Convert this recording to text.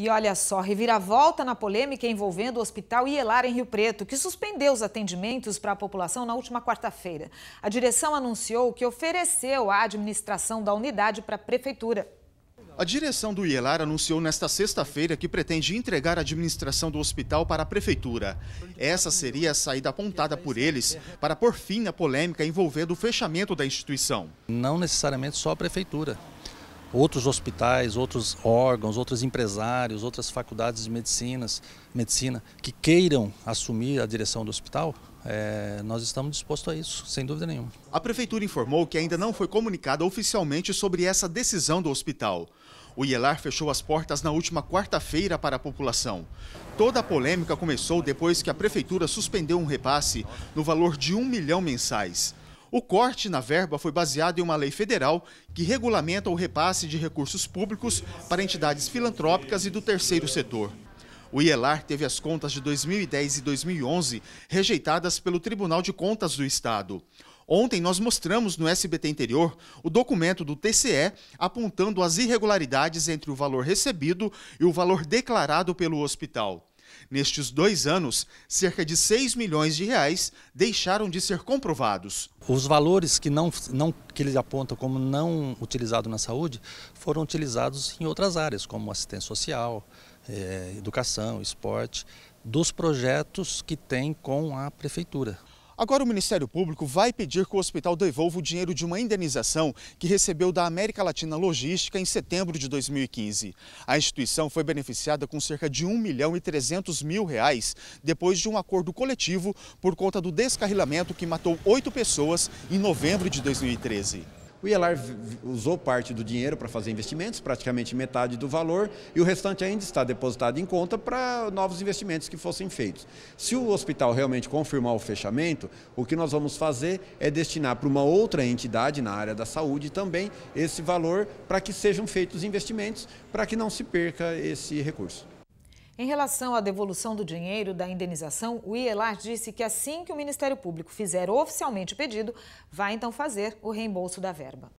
E olha só, reviravolta na polêmica envolvendo o Hospital Ielar em Rio Preto, que suspendeu os atendimentos para a população na última quarta-feira. A direção anunciou que ofereceu a administração da unidade para a prefeitura. A direção do IELAR anunciou nesta sexta-feira que pretende entregar a administração do hospital para a prefeitura. Essa seria a saída apontada por eles para pôr fim à polêmica envolvendo o fechamento da instituição. Não necessariamente só a prefeitura outros hospitais, outros órgãos, outros empresários, outras faculdades de medicinas, medicina que queiram assumir a direção do hospital, é, nós estamos dispostos a isso, sem dúvida nenhuma. A prefeitura informou que ainda não foi comunicada oficialmente sobre essa decisão do hospital. O IELAR fechou as portas na última quarta-feira para a população. Toda a polêmica começou depois que a prefeitura suspendeu um repasse no valor de um milhão mensais. O corte na verba foi baseado em uma lei federal que regulamenta o repasse de recursos públicos para entidades filantrópicas e do terceiro setor. O IELAR teve as contas de 2010 e 2011 rejeitadas pelo Tribunal de Contas do Estado. Ontem nós mostramos no SBT Interior o documento do TCE apontando as irregularidades entre o valor recebido e o valor declarado pelo hospital. Nestes dois anos, cerca de 6 milhões de reais deixaram de ser comprovados. Os valores que, não, não, que eles apontam como não utilizados na saúde foram utilizados em outras áreas, como assistência social, é, educação, esporte, dos projetos que tem com a prefeitura. Agora o Ministério Público vai pedir que o hospital devolva o dinheiro de uma indenização que recebeu da América Latina Logística em setembro de 2015. A instituição foi beneficiada com cerca de 1 milhão e 300 mil reais depois de um acordo coletivo por conta do descarrilamento que matou oito pessoas em novembro de 2013. O IELAR usou parte do dinheiro para fazer investimentos, praticamente metade do valor, e o restante ainda está depositado em conta para novos investimentos que fossem feitos. Se o hospital realmente confirmar o fechamento, o que nós vamos fazer é destinar para uma outra entidade na área da saúde também esse valor para que sejam feitos investimentos, para que não se perca esse recurso. Em relação à devolução do dinheiro da indenização, o IELAR disse que assim que o Ministério Público fizer oficialmente o pedido, vai então fazer o reembolso da verba.